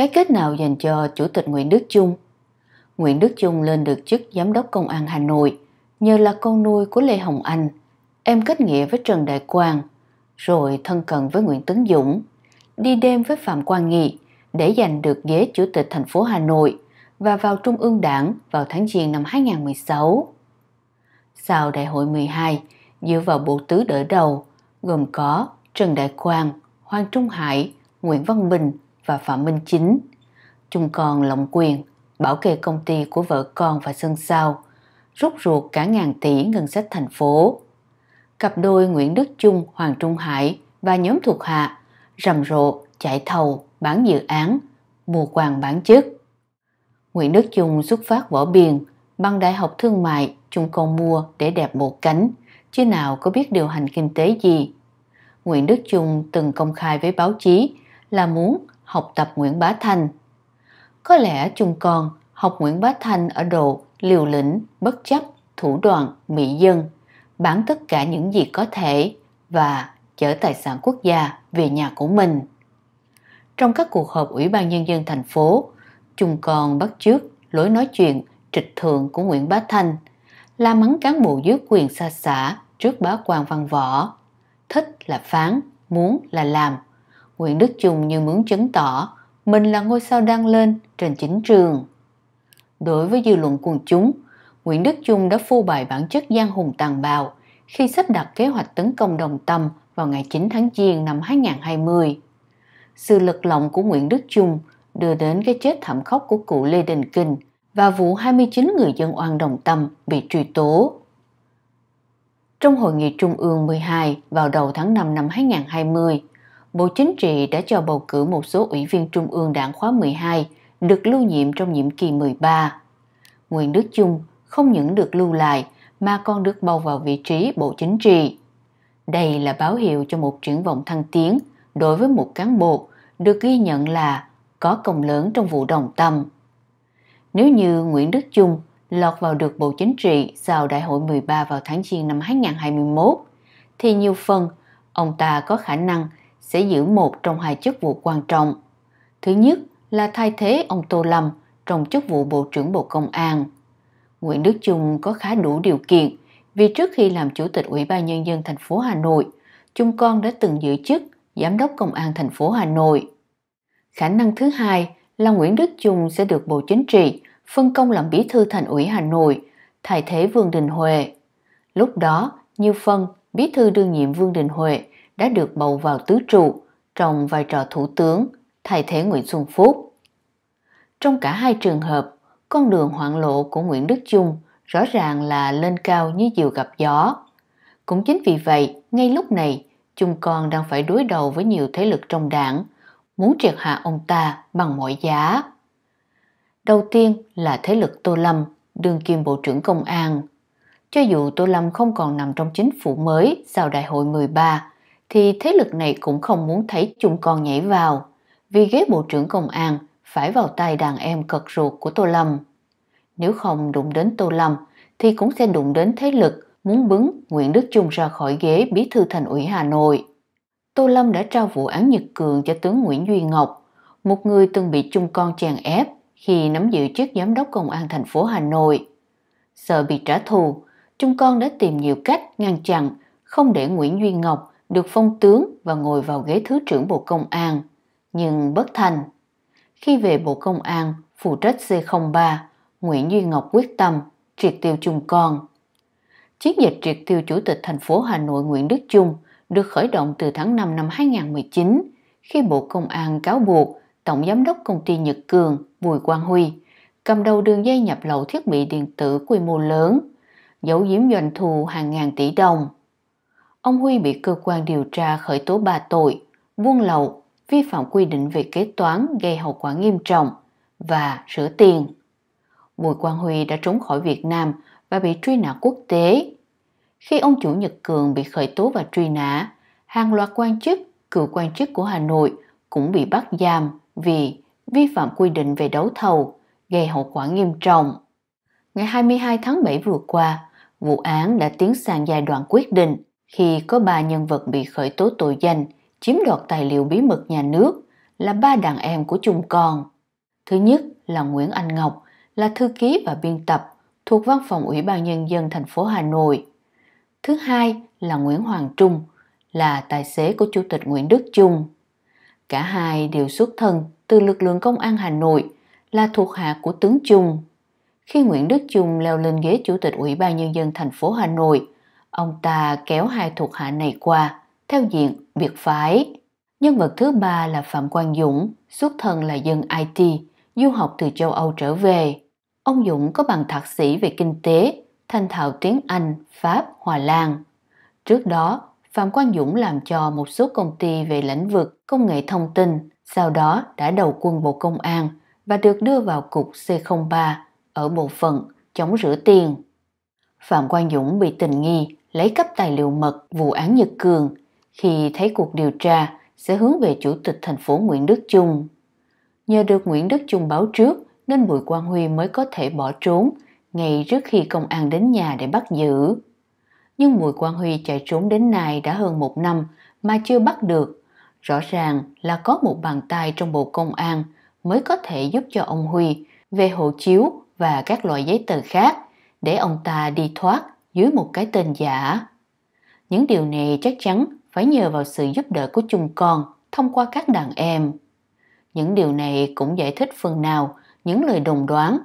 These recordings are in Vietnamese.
cái kết nào dành cho Chủ tịch Nguyễn Đức Chung. Nguyễn Đức Chung lên được chức Giám đốc Công an Hà Nội nhờ là con nuôi của Lê Hồng Anh, em kết nghĩa với Trần Đại Quang, rồi thân cận với Nguyễn Tấn Dũng, đi đêm với Phạm Quang Nghị để giành được ghế Chủ tịch thành phố Hà Nội và vào Trung ương Đảng vào tháng Giêng năm 2016. Sau đại hội 12, dựa vào bộ tứ đỡ đầu, gồm có Trần Đại Quang, Hoàng Trung Hải, Nguyễn Văn Bình, và Phạm Minh Chính. Chung còn lộng quyền, bảo kê công ty của vợ con và Sơn sau rút ruột cả ngàn tỷ ngân sách thành phố. Cặp đôi Nguyễn Đức Trung, Hoàng Trung Hải và nhóm thuộc hạ rầm rộ chạy thầu, bán dự án, mua quàng bán chức. Nguyễn Đức Trung xuất phát vỏ biền, bằng đại học thương mại chung con mua để đẹp một cánh, chứ nào có biết điều hành kinh tế gì. Nguyễn Đức Trung từng công khai với báo chí là muốn học tập Nguyễn Bá Thanh. Có lẽ chúng con học Nguyễn Bá Thanh ở độ liều lĩnh, bất chấp, thủ đoạn, mỹ dân, bán tất cả những gì có thể và chở tài sản quốc gia về nhà của mình. Trong các cuộc họp Ủy ban Nhân dân thành phố, chúng còn bắt chước lối nói chuyện trịch thượng của Nguyễn Bá Thanh, la mắng cán bộ dưới quyền xa xả trước bá quan văn võ. Thích là phán, muốn là làm – Nguyễn Đức Trung như muốn chứng tỏ mình là ngôi sao đang lên trên chính trường. Đối với dư luận quần chúng, Nguyễn Đức Trung đã phô bày bản chất gian hùng tàn bạo khi sắp đặt kế hoạch tấn công đồng tâm vào ngày 9 tháng Giêng năm 2020. Sự lật lọng của Nguyễn Đức Trung đưa đến cái chết thảm khốc của cụ Lê Đình Kinh và vụ 29 người dân oan đồng tâm bị truy tố. Trong hội nghị Trung ương 12 vào đầu tháng 5 năm 2020, Bộ Chính trị đã cho bầu cử một số ủy viên Trung ương Đảng khóa 12 được lưu nhiệm trong nhiệm kỳ 13. Nguyễn Đức Chung không những được lưu lại mà còn được bầu vào vị trí Bộ Chính trị. Đây là báo hiệu cho một triển vọng thăng tiến đối với một cán bộ được ghi nhận là có công lớn trong vụ đồng tâm. Nếu như Nguyễn Đức Chung lọt vào được Bộ Chính trị sau Đại hội 13 vào tháng Giêng năm 2021, thì nhiều phần ông ta có khả năng sẽ giữ một trong hai chức vụ quan trọng. Thứ nhất là thay thế ông Tô Lâm trong chức vụ Bộ trưởng Bộ Công an. Nguyễn Đức Chung có khá đủ điều kiện vì trước khi làm Chủ tịch Ủy ban Nhân dân thành phố Hà Nội, Chung Con đã từng giữ chức Giám đốc Công an thành phố Hà Nội. Khả năng thứ hai là Nguyễn Đức Chung sẽ được Bộ Chính trị phân công làm bí thư thành ủy Hà Nội, thay thế Vương Đình Huệ. Lúc đó, Như Phân, bí thư đương nhiệm Vương Đình Huệ đã được bầu vào tứ trụ trong vai trò thủ tướng thay thế Nguyễn Xuân Phúc. Trong cả hai trường hợp, con đường hoạn lộ của Nguyễn Đức Chung rõ ràng là lên cao như diều gặp gió. Cũng chính vì vậy, ngay lúc này, Chung còn đang phải đối đầu với nhiều thế lực trong đảng, muốn triệt hạ ông ta bằng mọi giá. Đầu tiên là thế lực Tô Lâm, đương kim Bộ trưởng Công an. Cho dù Tô Lâm không còn nằm trong chính phủ mới sau Đại hội 13, thì thế lực này cũng không muốn thấy chúng con nhảy vào, vì ghế bộ trưởng công an phải vào tay đàn em cật ruột của Tô Lâm. Nếu không đụng đến Tô Lâm thì cũng sẽ đụng đến thế lực muốn bứng Nguyễn Đức Trung ra khỏi ghế bí thư thành ủy Hà Nội. Tô Lâm đã trao vụ án Nhật Cường cho tướng Nguyễn Duy Ngọc, một người từng bị chung con chèn ép khi nắm giữ chức giám đốc công an thành phố Hà Nội. Sợ bị trả thù, chung con đã tìm nhiều cách ngăn chặn không để Nguyễn Duy Ngọc được phong tướng và ngồi vào ghế thứ trưởng Bộ Công an, nhưng bất thành. Khi về Bộ Công an, phụ trách C03, Nguyễn Duy Ngọc quyết tâm triệt tiêu chung con. Chiến dịch triệt tiêu Chủ tịch thành phố Hà Nội Nguyễn Đức Chung được khởi động từ tháng 5 năm 2019 khi Bộ Công an cáo buộc Tổng Giám đốc Công ty Nhật Cường Bùi Quang Huy cầm đầu đường dây nhập lậu thiết bị điện tử quy mô lớn, giấu giếm doanh thu hàng ngàn tỷ đồng ông Huy bị cơ quan điều tra khởi tố ba tội, buôn lậu, vi phạm quy định về kế toán gây hậu quả nghiêm trọng và rửa tiền. Bùi Quang Huy đã trốn khỏi Việt Nam và bị truy nã quốc tế. Khi ông chủ Nhật Cường bị khởi tố và truy nã, hàng loạt quan chức, cựu quan chức của Hà Nội cũng bị bắt giam vì vi phạm quy định về đấu thầu, gây hậu quả nghiêm trọng. Ngày 22 tháng 7 vừa qua, vụ án đã tiến sang giai đoạn quyết định khi có ba nhân vật bị khởi tố tội danh chiếm đoạt tài liệu bí mật nhà nước là ba đàn em của chung con. Thứ nhất là Nguyễn Anh Ngọc, là thư ký và biên tập thuộc văn phòng Ủy ban Nhân dân thành phố Hà Nội. Thứ hai là Nguyễn Hoàng Trung, là tài xế của Chủ tịch Nguyễn Đức Trung. Cả hai đều xuất thân từ lực lượng công an Hà Nội, là thuộc hạ của tướng Trung. Khi Nguyễn Đức Trung leo lên ghế Chủ tịch Ủy ban Nhân dân thành phố Hà Nội, Ông ta kéo hai thuộc hạ này qua, theo diện biệt phái. Nhân vật thứ ba là Phạm Quang Dũng, xuất thân là dân IT, du học từ châu Âu trở về. Ông Dũng có bằng thạc sĩ về kinh tế, thanh thạo tiếng Anh, Pháp, Hòa Lan. Trước đó, Phạm Quang Dũng làm cho một số công ty về lĩnh vực công nghệ thông tin, sau đó đã đầu quân Bộ Công an và được đưa vào cục C03 ở bộ phận chống rửa tiền. Phạm Quang Dũng bị tình nghi lấy cấp tài liệu mật vụ án Nhật Cường khi thấy cuộc điều tra sẽ hướng về Chủ tịch thành phố Nguyễn Đức Chung. Nhờ được Nguyễn Đức Chung báo trước nên Bùi Quang Huy mới có thể bỏ trốn ngay trước khi công an đến nhà để bắt giữ. Nhưng Bùi Quang Huy chạy trốn đến nay đã hơn một năm mà chưa bắt được. Rõ ràng là có một bàn tay trong bộ công an mới có thể giúp cho ông Huy về hộ chiếu và các loại giấy tờ khác để ông ta đi thoát dưới một cái tên giả. Những điều này chắc chắn phải nhờ vào sự giúp đỡ của chung con thông qua các đàn em. Những điều này cũng giải thích phần nào những lời đồng đoán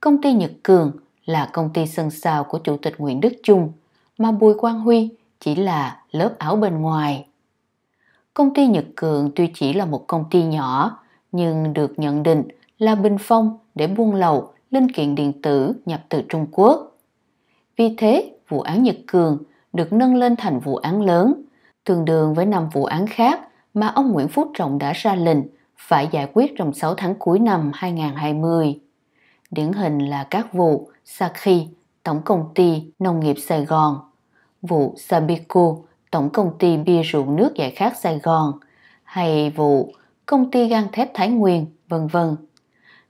công ty Nhật Cường là công ty sân sao của Chủ tịch Nguyễn Đức Chung mà Bùi Quang Huy chỉ là lớp áo bên ngoài. Công ty Nhật Cường tuy chỉ là một công ty nhỏ nhưng được nhận định là bình phong để buôn lậu linh kiện điện tử nhập từ Trung Quốc. Vì thế, vụ án Nhật Cường được nâng lên thành vụ án lớn, tương đương với 5 vụ án khác mà ông Nguyễn Phú Trọng đã ra lệnh phải giải quyết trong 6 tháng cuối năm 2020. Điển hình là các vụ Saki, Tổng công ty Nông nghiệp Sài Gòn, vụ Sabico, Tổng công ty bia rượu nước giải khát Sài Gòn, hay vụ công ty gang thép Thái Nguyên, vân vân.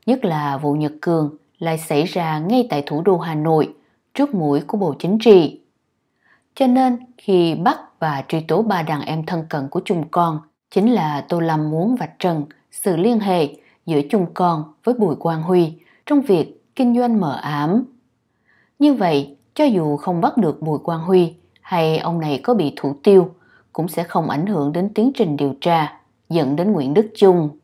Nhất là vụ Nhật Cường lại xảy ra ngay tại thủ đô Hà Nội – trước mũi của Bộ Chính trị. Cho nên khi bắt và truy tố ba đàn em thân cận của chúng con chính là Tô Lâm muốn vạch trần sự liên hệ giữa chúng con với Bùi Quang Huy trong việc kinh doanh mờ ám. Như vậy, cho dù không bắt được Bùi Quang Huy hay ông này có bị thủ tiêu, cũng sẽ không ảnh hưởng đến tiến trình điều tra dẫn đến Nguyễn Đức Chung.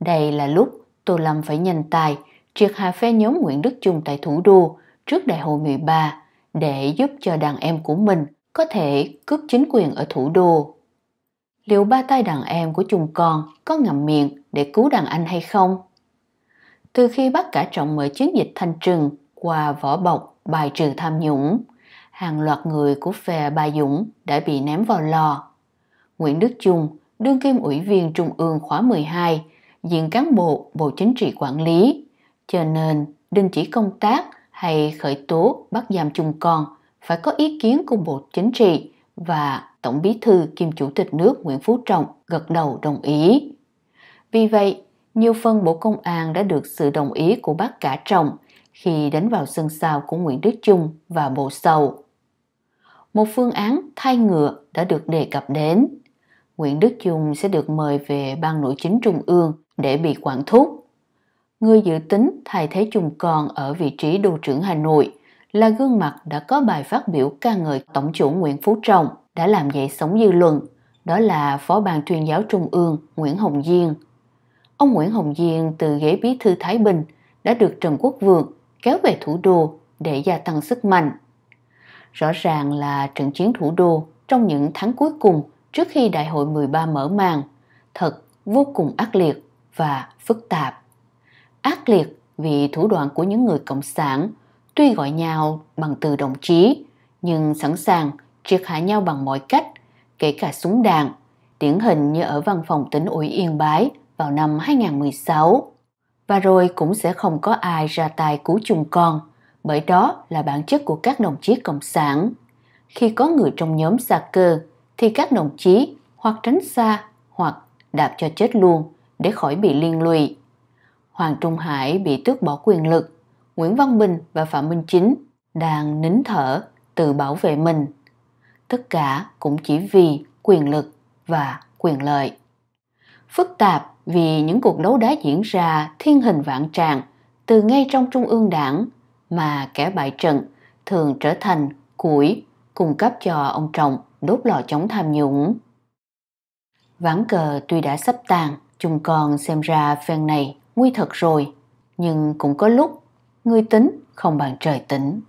Đây là lúc Tô Lâm phải nhanh tài triệt hạ phe nhóm Nguyễn Đức Chung tại thủ đô trước đại hội 13 để giúp cho đàn em của mình có thể cướp chính quyền ở thủ đô. Liệu ba tay đàn em của chúng con có ngậm miệng để cứu đàn anh hay không? Từ khi bắt cả trọng mở chiến dịch thanh trừng qua vỏ bọc bài trừ tham nhũng, hàng loạt người của phe bà Dũng đã bị ném vào lò. Nguyễn Đức Trung, đương kim ủy viên Trung ương khóa 12, diện cán bộ Bộ Chính trị Quản lý, cho nên đình chỉ công tác hay khởi tố bắt giam chung con phải có ý kiến của Bộ Chính trị và Tổng Bí thư kiêm Chủ tịch nước Nguyễn Phú Trọng gật đầu đồng ý. Vì vậy, nhiều phân Bộ Công an đã được sự đồng ý của bác cả trọng khi đánh vào sân sau của Nguyễn Đức Chung và Bộ Sầu. Một phương án thay ngựa đã được đề cập đến. Nguyễn Đức Chung sẽ được mời về Ban Nội chính Trung ương để bị quản thúc. Người dự tính thay thế chung còn ở vị trí đô trưởng Hà Nội là gương mặt đã có bài phát biểu ca ngợi Tổng chủ Nguyễn Phú Trọng đã làm dậy sóng dư luận, đó là Phó ban tuyên giáo Trung ương Nguyễn Hồng Diên. Ông Nguyễn Hồng Diên từ ghế bí thư Thái Bình đã được Trần Quốc Vượng kéo về thủ đô để gia tăng sức mạnh. Rõ ràng là trận chiến thủ đô trong những tháng cuối cùng trước khi Đại hội 13 mở màn, thật vô cùng ác liệt và phức tạp ác liệt vì thủ đoạn của những người cộng sản, tuy gọi nhau bằng từ đồng chí, nhưng sẵn sàng triệt hạ nhau bằng mọi cách, kể cả súng đạn, điển hình như ở văn phòng tỉnh ủy Yên Bái vào năm 2016. Và rồi cũng sẽ không có ai ra tay cứu chung con, bởi đó là bản chất của các đồng chí cộng sản. Khi có người trong nhóm xa cơ, thì các đồng chí hoặc tránh xa hoặc đạp cho chết luôn để khỏi bị liên lụy. Hoàng Trung Hải bị tước bỏ quyền lực, Nguyễn Văn Bình và Phạm Minh Chính đang nín thở tự bảo vệ mình. Tất cả cũng chỉ vì quyền lực và quyền lợi. Phức tạp vì những cuộc đấu đá diễn ra thiên hình vạn trạng từ ngay trong trung ương đảng mà kẻ bại trận thường trở thành củi cung cấp cho ông trọng đốt lò chống tham nhũng. Ván cờ tuy đã sắp tàn, chúng còn xem ra phen này nguy thật rồi, nhưng cũng có lúc người tính không bằng trời tính.